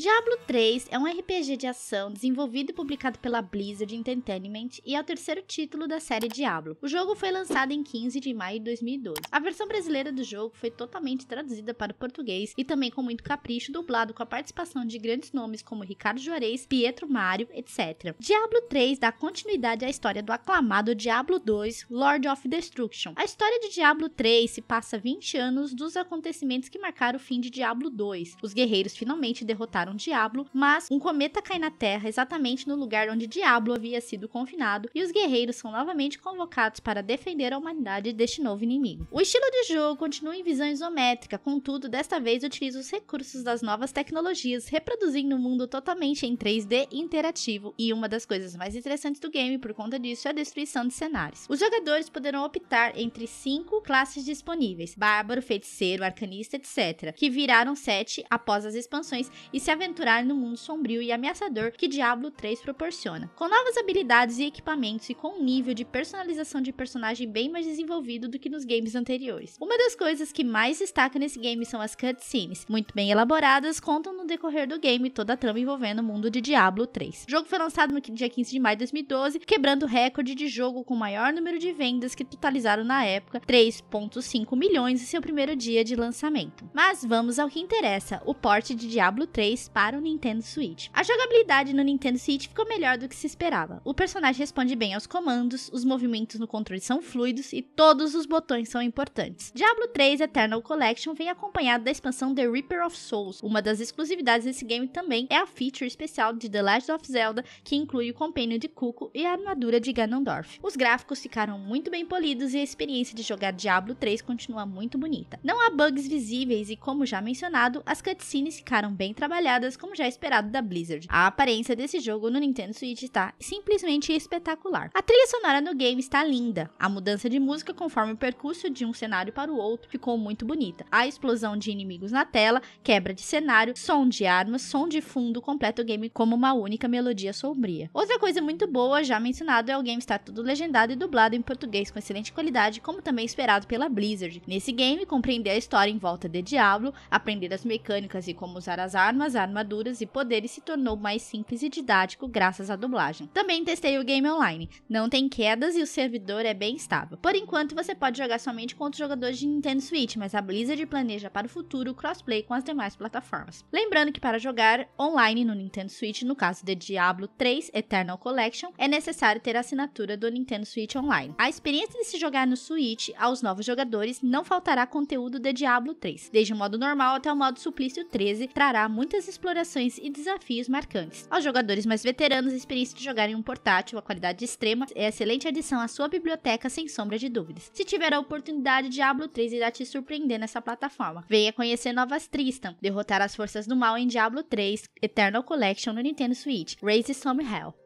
Diablo 3 é um RPG de ação desenvolvido e publicado pela Blizzard Entertainment e é o terceiro título da série Diablo. O jogo foi lançado em 15 de maio de 2012. A versão brasileira do jogo foi totalmente traduzida para o português e também com muito capricho, dublado com a participação de grandes nomes como Ricardo Juarez, Pietro Mário, etc. Diablo 3 dá continuidade à história do aclamado Diablo 2, Lord of Destruction. A história de Diablo 3 se passa 20 anos dos acontecimentos que marcaram o fim de Diablo 2. Os guerreiros finalmente derrotaram encontraram Diablo, mas um cometa cai na Terra exatamente no lugar onde Diablo havia sido confinado e os guerreiros são novamente convocados para defender a humanidade deste novo inimigo. O estilo de jogo continua em visão isométrica, contudo, desta vez utiliza os recursos das novas tecnologias, reproduzindo o um mundo totalmente em 3D interativo e uma das coisas mais interessantes do game por conta disso é a destruição de cenários. Os jogadores poderão optar entre cinco classes disponíveis: bárbaro, feiticeiro, arcanista, etc., que viraram sete após as expansões e se aventurar no mundo sombrio e ameaçador que Diablo 3 proporciona. Com novas habilidades e equipamentos e com um nível de personalização de personagem bem mais desenvolvido do que nos games anteriores. Uma das coisas que mais destaca nesse game são as cutscenes, muito bem elaboradas, contam decorrer do game toda a trama envolvendo o mundo de Diablo 3. O jogo foi lançado no dia 15 de maio de 2012, quebrando o recorde de jogo com o maior número de vendas que totalizaram na época 3,5 milhões em seu primeiro dia de lançamento. Mas vamos ao que interessa: o porte de Diablo 3 para o Nintendo Switch. A jogabilidade no Nintendo Switch ficou melhor do que se esperava. O personagem responde bem aos comandos, os movimentos no controle são fluidos e todos os botões são importantes. Diablo 3 Eternal Collection vem acompanhado da expansão The Reaper of Souls, uma das exclusividades atividades desse game também é a feature especial de The Legend of Zelda, que inclui o compênio de Cuco e a armadura de Ganondorf. Os gráficos ficaram muito bem polidos e a experiência de jogar Diablo 3 continua muito bonita. Não há bugs visíveis e, como já mencionado, as cutscenes ficaram bem trabalhadas, como já esperado da Blizzard. A aparência desse jogo no Nintendo Switch está simplesmente espetacular. A trilha sonora no game está linda. A mudança de música conforme o percurso de um cenário para o outro ficou muito bonita. A explosão de inimigos na tela, quebra de cenário, som de armas, som de fundo, completa o game como uma única melodia sombria. Outra coisa muito boa, já mencionado, é o game estar tudo legendado e dublado em português com excelente qualidade, como também esperado pela Blizzard. Nesse game, compreender a história em volta de Diablo, aprender as mecânicas e como usar as armas, armaduras e poderes se tornou mais simples e didático graças à dublagem. Também testei o game online. Não tem quedas e o servidor é bem estável. Por enquanto, você pode jogar somente contra os jogadores de Nintendo Switch, mas a Blizzard planeja para o futuro o crossplay com as demais plataformas. Lembrando que para jogar online no Nintendo Switch, no caso de Diablo 3 Eternal Collection, é necessário ter a assinatura do Nintendo Switch Online. A experiência de se jogar no Switch aos novos jogadores não faltará conteúdo de Diablo 3. Desde o modo normal até o modo Suplício 13, trará muitas explorações e desafios marcantes. Aos jogadores mais veteranos, a experiência de jogar em um portátil a qualidade extrema é excelente adição à sua biblioteca sem sombra de dúvidas. Se tiver a oportunidade, Diablo 3 irá te surpreender nessa plataforma. Venha conhecer novas Tristan, então. derrotar as forças do mal em Diablo 3 Eternal Collection no Nintendo Switch, Raise Some Hell.